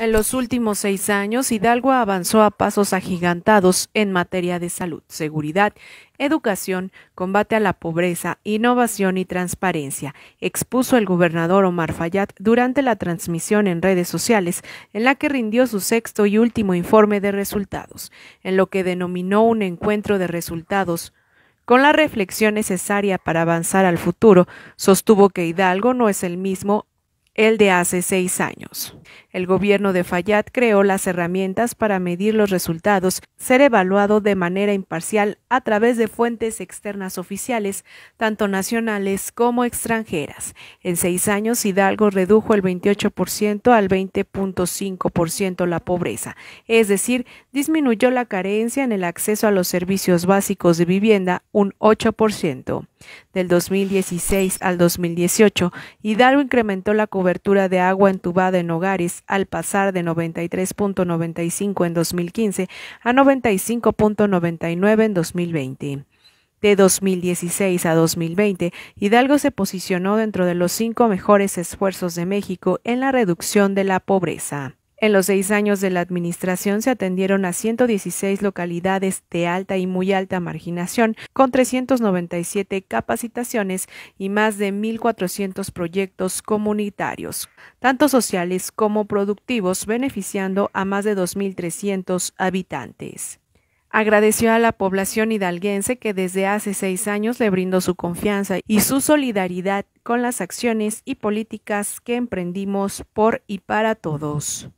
En los últimos seis años, Hidalgo avanzó a pasos agigantados en materia de salud, seguridad, educación, combate a la pobreza, innovación y transparencia, expuso el gobernador Omar Fayad durante la transmisión en redes sociales, en la que rindió su sexto y último informe de resultados, en lo que denominó un encuentro de resultados con la reflexión necesaria para avanzar al futuro, sostuvo que Hidalgo no es el mismo el de hace seis años. El gobierno de Fayad creó las herramientas para medir los resultados, ser evaluado de manera imparcial a través de fuentes externas oficiales, tanto nacionales como extranjeras. En seis años, Hidalgo redujo el 28% al 20.5% la pobreza, es decir, disminuyó la carencia en el acceso a los servicios básicos de vivienda un 8% del 2016 al 2018, Hidalgo incrementó la cobertura de agua entubada en hogares al pasar de 93.95 en 2015 a 95.99 en 2020. De 2016 a 2020, Hidalgo se posicionó dentro de los cinco mejores esfuerzos de México en la reducción de la pobreza. En los seis años de la administración se atendieron a 116 localidades de alta y muy alta marginación, con 397 capacitaciones y más de 1.400 proyectos comunitarios, tanto sociales como productivos, beneficiando a más de 2.300 habitantes. Agradeció a la población hidalguense que desde hace seis años le brindó su confianza y su solidaridad con las acciones y políticas que emprendimos por y para todos.